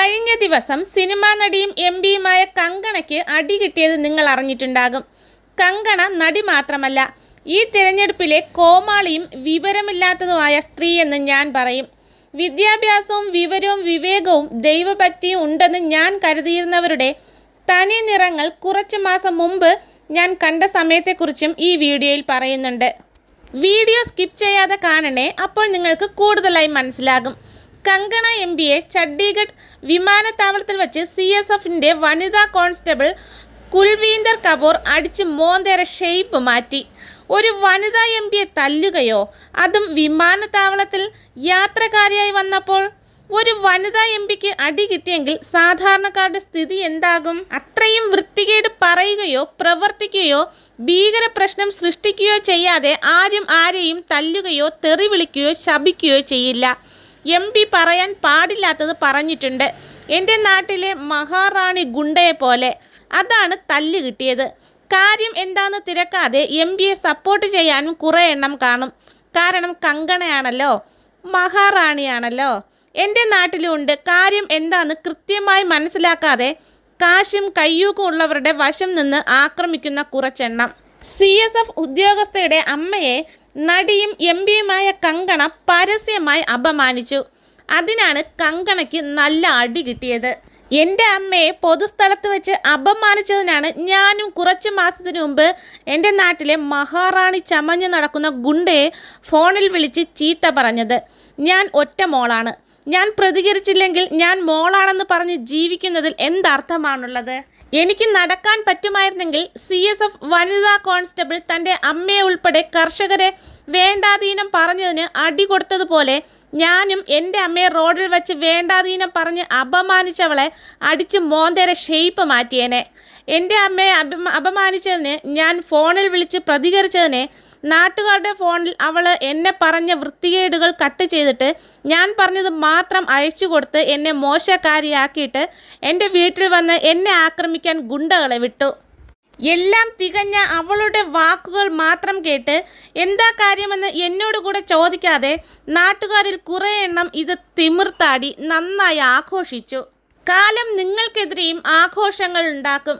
കഴിഞ്ഞ ദിവസം സിനിമാ നടിയും എം പിയുമായ കങ്കണയ്ക്ക് അടി കിട്ടിയത് നിങ്ങൾ അറിഞ്ഞിട്ടുണ്ടാകും കങ്കണ നടി മാത്രമല്ല ഈ തിരഞ്ഞെടുപ്പിലെ കോമാളിയും വിവരമില്ലാത്തതുമായ സ്ത്രീയെന്ന് ഞാൻ പറയും വിദ്യാഭ്യാസവും വിവരവും വിവേകവും ദൈവഭക്തിയും ഉണ്ടെന്ന് ഞാൻ കരുതിയിരുന്നവരുടെ തനി നിറങ്ങൾ കുറച്ച് മാസം മുമ്പ് ഞാൻ കണ്ട സമയത്തെക്കുറിച്ചും ഈ വീഡിയോയിൽ പറയുന്നുണ്ട് വീഡിയോ സ്കിപ്പ് ചെയ്യാതെ കാണണേ അപ്പോൾ നിങ്ങൾക്ക് കൂടുതലായി മനസ്സിലാകും കങ്കണ എം പിയെ ചണ്ഡീഗഡ് വിമാനത്താവളത്തിൽ വച്ച് സി എസ് എഫിൻ്റെ വനിതാ കോൺസ്റ്റബിൾ കുൽവീന്ദർ കപൂർ അടിച്ച് മോന്തേറെ ഷെയ്പ്പ് മാറ്റി ഒരു വനിതാ എം പിയെ തല്ലുകയോ അതും വിമാനത്താവളത്തിൽ യാത്രക്കാരിയായി വന്നപ്പോൾ ഒരു വനിതാ എം പിക്ക് അടി കിട്ടിയെങ്കിൽ സാധാരണക്കാരുടെ സ്ഥിതി എന്താകും അത്രയും വൃത്തികേട് പറയുകയോ പ്രവർത്തിക്കുകയോ ഭീകര പ്രശ്നം സൃഷ്ടിക്കുകയോ ചെയ്യാതെ ആരും ആരെയും തല്ലുകയോ തെറി വിളിക്കുകയോ ശപിക്കുകയോ ചെയ്യില്ല എം പി പറയാൻ പാടില്ലാത്തത് പറഞ്ഞിട്ടുണ്ട് എൻ്റെ നാട്ടിലെ മഹാറാണി ഗുണ്ടയെ പോലെ അതാണ് തല്ല് കിട്ടിയത് കാര്യം എന്താണെന്ന് തിരക്കാതെ എം പിയെ സപ്പോർട്ട് ചെയ്യാനും കുറേ എണ്ണം കാണും കാരണം കങ്കണയാണല്ലോ മഹാറാണിയാണല്ലോ എൻ്റെ ഉണ്ട് കാര്യം എന്താണെന്ന് കൃത്യമായി മനസ്സിലാക്കാതെ കാശും കയ്യൂക്കും ഉള്ളവരുടെ വശം നിന്ന് ആക്രമിക്കുന്ന കുറച്ചെണ്ണം സി എസ് എഫ് ഉദ്യോഗസ്ഥയുടെ അമ്മയെ നടിയും എം പിയുമായ കങ്കണ പരസ്യമായി അപമാനിച്ചു അതിനാണ് കങ്കണയ്ക്ക് നല്ല അടി കിട്ടിയത് എൻ്റെ അമ്മയെ പൊതുസ്ഥലത്ത് വെച്ച് അപമാനിച്ചതിനാണ് ഞാനും കുറച്ച് മാസത്തിന് മുമ്പ് എൻ്റെ നാട്ടിലെ മഹാറാണി ചമഞ്ഞു നടക്കുന്ന ഗുണ്ടയെ ഫോണിൽ വിളിച്ച് ചീത്ത പറഞ്ഞത് ഞാൻ ഒറ്റ മോളാണ് ഞാൻ പ്രതികരിച്ചില്ലെങ്കിൽ ഞാൻ മോളാണെന്ന് പറഞ്ഞ് ജീവിക്കുന്നതിൽ എന്തർത്ഥമാണുള്ളത് എനിക്ക് നടക്കാൻ പറ്റുമായിരുന്നെങ്കിൽ സി എസ് എഫ് വനിതാ കോൺസ്റ്റബിൾ തൻ്റെ അമ്മയെ ഉൾപ്പെടെ കർഷകരെ വേണ്ടാധീനം പറഞ്ഞതിന് അടി കൊടുത്തതുപോലെ ഞാനും എൻ്റെ അമ്മയെ റോഡിൽ വെച്ച് വേണ്ടാധീനം പറഞ്ഞ് അപമാനിച്ചവളെ അടിച്ച് മോന്തേരെ ഷെയ്പ്പ് മാറ്റിയേനെ എൻ്റെ അമ്മയെ അപമാനിച്ചതിന് ഞാൻ ഫോണിൽ വിളിച്ച് പ്രതികരിച്ചതിനെ നാട്ടുകാരുടെ ഫോണിൽ അവൾ എന്നെ പറഞ്ഞ വൃത്തികേടുകൾ കട്ട് ചെയ്തിട്ട് ഞാൻ പറഞ്ഞത് മാത്രം അയച്ചു കൊടുത്ത് എന്നെ മോശക്കാരിയാക്കിയിട്ട് എൻ്റെ വീട്ടിൽ വന്ന് എന്നെ ആക്രമിക്കാൻ ഗുണ്ടകളെ വിട്ടു എല്ലാം തികഞ്ഞ അവളുടെ വാക്കുകൾ മാത്രം കേട്ട് എന്താ കാര്യമെന്ന് എന്നോട് കൂടെ ചോദിക്കാതെ നാട്ടുകാരിൽ കുറേ എണ്ണം ഇത് തിമിർത്താടി നന്നായി ആഘോഷിച്ചു കാലം നിങ്ങൾക്കെതിരെയും ആഘോഷങ്ങൾ ഉണ്ടാക്കും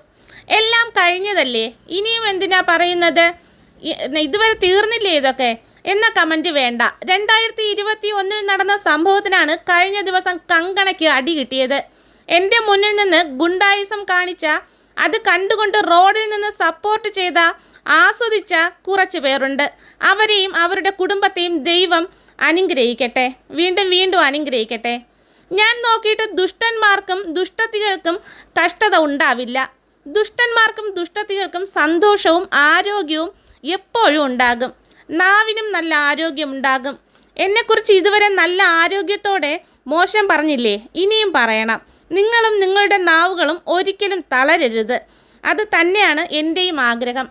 എല്ലാം കഴിഞ്ഞതല്ലേ ഇനിയും എന്തിനാ പറയുന്നത് ഇതുവരെ തീർന്നില്ലേ ഇതൊക്കെ എന്ന കമന്റ് വേണ്ട രണ്ടായിരത്തി ഇരുപത്തി ഒന്നിൽ നടന്ന സംഭവത്തിനാണ് കഴിഞ്ഞ ദിവസം കങ്കണയ്ക്ക് അടി കിട്ടിയത് എൻ്റെ മുന്നിൽ നിന്ന് ഗുണ്ടായിസം കാണിച്ച അത് കണ്ടുകൊണ്ട് റോഡിൽ നിന്ന് സപ്പോർട്ട് ചെയ്ത ആസ്വദിച്ച കുറച്ച് പേരുണ്ട് അവരെയും അവരുടെ കുടുംബത്തെയും ദൈവം അനുഗ്രഹിക്കട്ടെ വീണ്ടും വീണ്ടും അനുഗ്രഹിക്കട്ടെ ഞാൻ നോക്കിയിട്ട് ദുഷ്ടന്മാർക്കും ദുഷ്ടത്തികൾക്കും കഷ്ടത ഉണ്ടാവില്ല ദുഷ്ടന്മാർക്കും ദുഷ്ടത്തികൾക്കും സന്തോഷവും ആരോഗ്യവും എപ്പോഴും ഉണ്ടാകും നാവിനും നല്ല ആരോഗ്യമുണ്ടാകും എന്നെക്കുറിച്ച് ഇതുവരെ നല്ല ആരോഗ്യത്തോടെ മോശം പറഞ്ഞില്ലേ ഇനിയും പറയണം നിങ്ങളും നിങ്ങളുടെ നാവുകളും ഒരിക്കലും തളരരുത് അത് തന്നെയാണ് എൻ്റെയും ആഗ്രഹം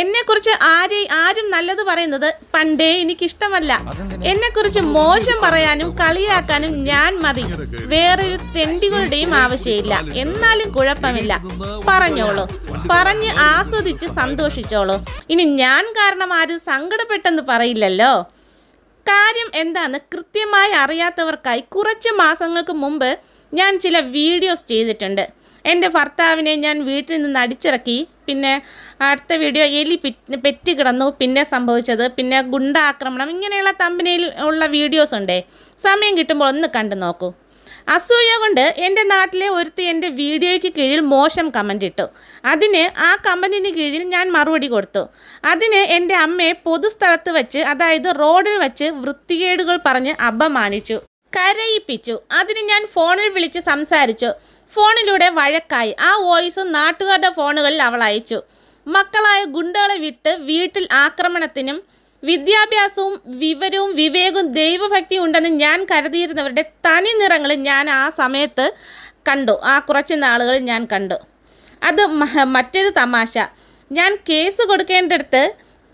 എന്നെക്കുറിച്ച് ആരെ ആരും നല്ലത് പറയുന്നത് പണ്ടേ എനിക്കിഷ്ടമല്ല എന്നെക്കുറിച്ച് മോശം പറയാനും കളിയാക്കാനും ഞാൻ മതി വേറൊരു തെണ്ടികളുടെയും ആവശ്യമില്ല എന്നാലും കുഴപ്പമില്ല പറഞ്ഞോളൂ പറഞ്ഞ് ആസ്വദിച്ച് സന്തോഷിച്ചോളൂ ഇനി ഞാൻ കാരണം ആരും സങ്കടപ്പെട്ടെന്ന് പറയില്ലല്ലോ കാര്യം എന്താന്ന് കൃത്യമായി അറിയാത്തവർക്കായി കുറച്ച് മാസങ്ങൾക്ക് മുമ്പ് ഞാൻ ചില വീഡിയോസ് ചെയ്തിട്ടുണ്ട് എൻ്റെ ഭർത്താവിനെ ഞാൻ വീട്ടിൽ നിന്ന് അടിച്ചിറക്കി പിന്നെ അടുത്ത വീഡിയോ എലി പെറ്റി കിടന്നു പിന്നെ സംഭവിച്ചത് പിന്നെ ഗുണ്ട ആക്രമണം ഇങ്ങനെയുള്ള തമ്പനിയിൽ ഉള്ള വീഡിയോസ് ഉണ്ടേ സമയം കിട്ടുമ്പോൾ ഒന്ന് കണ്ടു നോക്കൂ അസൂയ കൊണ്ട് എൻ്റെ നാട്ടിലെ ഒരുത്തി എൻ്റെ വീഡിയോയ്ക്ക് കീഴിൽ മോശം കമൻ്റ് ഇട്ടു അതിന് ആ കമൻറ്റിന് കീഴിൽ ഞാൻ മറുപടി കൊടുത്തു അതിന് എൻ്റെ അമ്മയെ പൊതുസ്ഥലത്ത് വെച്ച് അതായത് റോഡിൽ വെച്ച് വൃത്തികേടുകൾ പറഞ്ഞ് അപമാനിച്ചു കരയിപ്പിച്ചു അതിന് ഞാൻ ഫോണിൽ വിളിച്ച് സംസാരിച്ചു ഫോണിലൂടെ വഴക്കായി ആ വോയിസ് നാട്ടുകാരുടെ ഫോണുകളിൽ അവൾ അയച്ചു മക്കളായ ഗുണ്ടകളെ വിട്ട് വീട്ടിൽ ആക്രമണത്തിനും വിദ്യാഭ്യാസവും വിവരവും വിവേകവും ദൈവഭക്തി ഉണ്ടെന്ന് ഞാൻ കരുതിയിരുന്നവരുടെ തനി നിറങ്ങൾ ഞാൻ ആ സമയത്ത് കണ്ടു ആ കുറച്ച് നാളുകൾ ഞാൻ കണ്ടു അത് മറ്റൊരു തമാശ ഞാൻ കേസ് കൊടുക്കേണ്ടടുത്ത്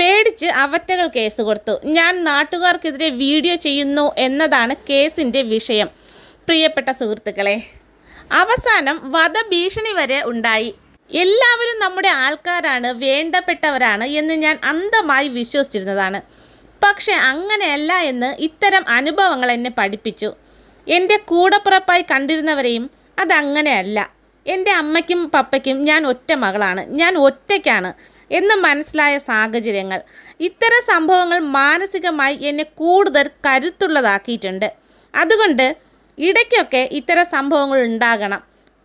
പേടിച്ച് അവറ്റകൾ കേസ് കൊടുത്തു ഞാൻ നാട്ടുകാർക്കെതിരെ വീഡിയോ ചെയ്യുന്നു എന്നതാണ് കേസിൻ്റെ വിഷയം പ്രിയപ്പെട്ട സുഹൃത്തുക്കളെ അവസാനം വധഭീഷണി വരെ ഉണ്ടായി എല്ലാവരും നമ്മുടെ ആൾക്കാരാണ് വേണ്ടപ്പെട്ടവരാണ് എന്ന് ഞാൻ അന്ധമായി വിശ്വസിച്ചിരുന്നതാണ് പക്ഷെ അങ്ങനെയല്ല എന്ന് ഇത്തരം അനുഭവങ്ങൾ എന്നെ പഠിപ്പിച്ചു എൻ്റെ കൂടപ്പുറപ്പായി കണ്ടിരുന്നവരെയും അതങ്ങനെയല്ല എൻ്റെ അമ്മയ്ക്കും പപ്പയ്ക്കും ഞാൻ ഒറ്റ മകളാണ് ഞാൻ ഒറ്റയ്ക്കാണ് എന്ന് മനസ്സിലായ സാഹചര്യങ്ങൾ ഇത്തരം സംഭവങ്ങൾ മാനസികമായി എന്നെ കൂടുതൽ കരുത്തുള്ളതാക്കിയിട്ടുണ്ട് അതുകൊണ്ട് ഇടയ്ക്കൊക്കെ ഇത്തരം സംഭവങ്ങൾ ഉണ്ടാകണം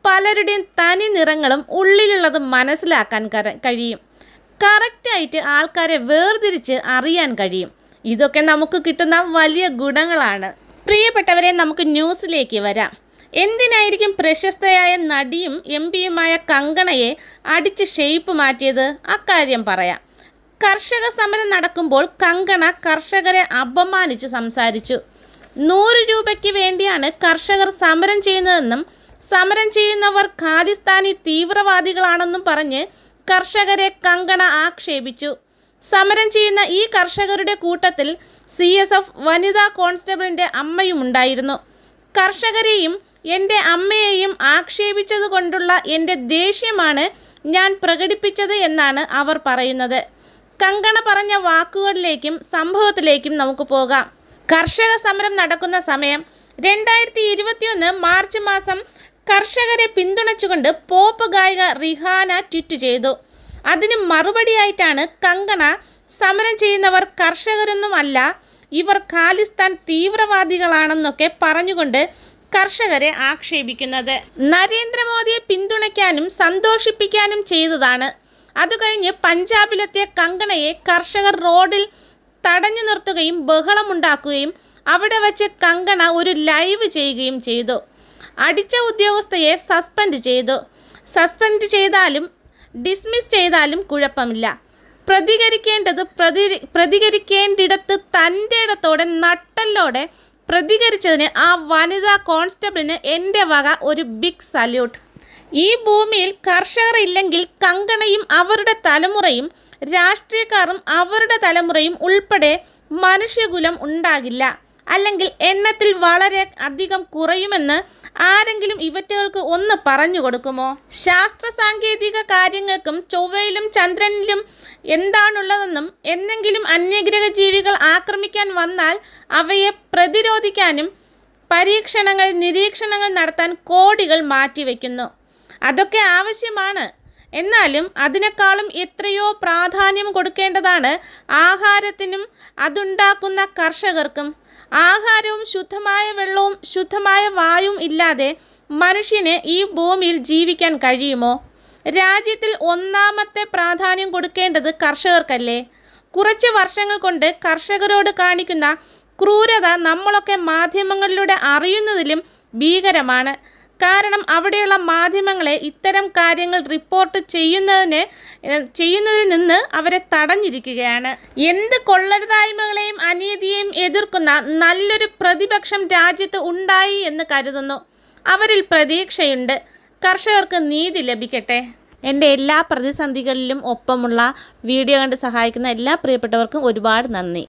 പലരുടെയും തനി നിറങ്ങളും ഉള്ളിലുള്ളത് മനസ്സിലാക്കാൻ കഴിയും കറക്റ്റായിട്ട് ആൾക്കാരെ വേർതിരിച്ച് അറിയാൻ കഴിയും ഇതൊക്കെ നമുക്ക് കിട്ടുന്ന വലിയ ഗുണങ്ങളാണ് പ്രിയപ്പെട്ടവരെ നമുക്ക് ന്യൂസിലേക്ക് വരാം എന്തിനായിരിക്കും പ്രശസ്തയായ നടിയും എം പിയുമായ കങ്കണയെ അടിച്ച് ഷെയ്പ്പ് മാറ്റിയത് അക്കാര്യം പറയാം കർഷക സമരം നടക്കുമ്പോൾ കങ്കണ കർഷകരെ അപമാനിച്ച് സംസാരിച്ചു നൂറ് രൂപയ്ക്ക് വേണ്ടിയാണ് കർഷകർ സമരം ചെയ്യുന്നതെന്നും സമരം ചെയ്യുന്നവർ ഖാലിസ്ഥാനി തീവ്രവാദികളാണെന്നും പറഞ്ഞ് കർഷകരെ കങ്കണ ആക്ഷേപിച്ചു സമരം ചെയ്യുന്ന ഈ കർഷകരുടെ കൂട്ടത്തിൽ സി എസ് എഫ് വനിതാ കോൺസ്റ്റബിളിൻ്റെ ഉണ്ടായിരുന്നു കർഷകരെയും എൻ്റെ അമ്മയെയും കൊണ്ടുള്ള എൻ്റെ ദേഷ്യമാണ് ഞാൻ പ്രകടിപ്പിച്ചത് എന്നാണ് അവർ പറയുന്നത് കങ്കണ പറഞ്ഞ വാക്കുകളിലേക്കും സംഭവത്തിലേക്കും നമുക്ക് പോകാം കർഷക സമരം നടക്കുന്ന സമയം രണ്ടായിരത്തി ഇരുപത്തിയൊന്ന് മാർച്ച് മാസം കർഷകരെ പിന്തുണച്ചുകൊണ്ട് പോപ്പ് ഗായിക റിഹാന ട്വിറ്റ് ചെയ്തു അതിന് മറുപടിയായിട്ടാണ് കങ്കണ സമരം ചെയ്യുന്നവർ കർഷകരൊന്നുമല്ല ഇവർ ഖാലിസ്ഥാൻ തീവ്രവാദികളാണെന്നൊക്കെ പറഞ്ഞുകൊണ്ട് കർഷകരെ ആക്ഷേപിക്കുന്നത് നരേന്ദ്രമോദിയെ പിന്തുണയ്ക്കാനും സന്തോഷിപ്പിക്കാനും ചെയ്തതാണ് അതുകഴിഞ്ഞ് പഞ്ചാബിലെത്തിയ കങ്കണയെ കർഷകർ റോഡിൽ തടഞ്ഞു നിർത്തുകയും ബഹളമുണ്ടാക്കുകയും അവിടെ വച്ച് കങ്കണ ഒരു ലൈവ് ചെയ്യുകയും ചെയ്തു അടിച്ച ഉദ്യോഗസ്ഥയെ സസ്പെൻഡ് ചെയ്തു സസ്പെൻഡ് ചെയ്താലും ഡിസ്മിസ് ചെയ്താലും കുഴപ്പമില്ല പ്രതികരിക്കേണ്ടത് പ്രതി പ്രതികരിക്കേണ്ടിടത്ത് തൻ്റെ ഇടത്തോടെ നട്ടല്ലോടെ പ്രതികരിച്ചതിന് ആ വനിതാ കോൺസ്റ്റബിളിന് എൻ്റെ വക ഒരു ബിഗ് സല്യൂട്ട് ഈ ഭൂമിയിൽ കർഷകർ ഇല്ലെങ്കിൽ കങ്കണയും അവരുടെ തലമുറയും രാഷ്ട്രീയക്കാരും അവരുടെ തലമുറയും ഉൾപ്പെടെ മനുഷ്യകുലം ഉണ്ടാകില്ല അല്ലെങ്കിൽ എണ്ണത്തിൽ വളരെ അധികം കുറയുമെന്ന് ആരെങ്കിലും ഇവറ്റകൾക്ക് ഒന്ന് പറഞ്ഞു കൊടുക്കുമോ ശാസ്ത്ര സാങ്കേതിക കാര്യങ്ങൾക്കും ചൊവ്വയിലും ചന്ദ്രനിലും എന്താണുള്ളതെന്നും എന്തെങ്കിലും അന്യഗ്രഹ ജീവികൾ ആക്രമിക്കാൻ വന്നാൽ അവയെ പ്രതിരോധിക്കാനും പരീക്ഷണങ്ങൾ നിരീക്ഷണങ്ങൾ നടത്താൻ കോടികൾ മാറ്റിവെക്കുന്നു അതൊക്കെ ആവശ്യമാണ് എന്നാലും അതിനേക്കാളും എത്രയോ പ്രാധാന്യം കൊടുക്കേണ്ടതാണ് ആഹാരത്തിനും അതുണ്ടാക്കുന്ന കർഷകർക്കും ആഹാരവും ശുദ്ധമായ വെള്ളവും ശുദ്ധമായ വായും ഇല്ലാതെ മനുഷ്യന് ഈ ഭൂമിയിൽ ജീവിക്കാൻ കഴിയുമോ രാജ്യത്തിൽ ഒന്നാമത്തെ പ്രാധാന്യം കൊടുക്കേണ്ടത് കർഷകർക്കല്ലേ കുറച്ച് വർഷങ്ങൾ കൊണ്ട് കർഷകരോട് കാണിക്കുന്ന ക്രൂരത നമ്മളൊക്കെ മാധ്യമങ്ങളിലൂടെ അറിയുന്നതിലും ഭീകരമാണ് കാരണം അവിടെയുള്ള മാധ്യമങ്ങളെ ഇത്തരം കാര്യങ്ങൾ റിപ്പോർട്ട് ചെയ്യുന്നതിന് ചെയ്യുന്നതിൽ നിന്ന് അവരെ തടഞ്ഞിരിക്കുകയാണ് എന്ത് കൊള്ളരുതായ്മകളെയും അനീതിയെയും എതിർക്കുന്ന നല്ലൊരു പ്രതിപക്ഷം രാജ്യത്ത് ഉണ്ടായി എന്ന് കരുതുന്നു അവരിൽ പ്രതീക്ഷയുണ്ട് കർഷകർക്ക് നീതി ലഭിക്കട്ടെ എൻ്റെ എല്ലാ പ്രതിസന്ധികളിലും ഒപ്പമുള്ള വീഡിയോ കണ്ട് സഹായിക്കുന്ന എല്ലാ പ്രിയപ്പെട്ടവർക്കും ഒരുപാട് നന്ദി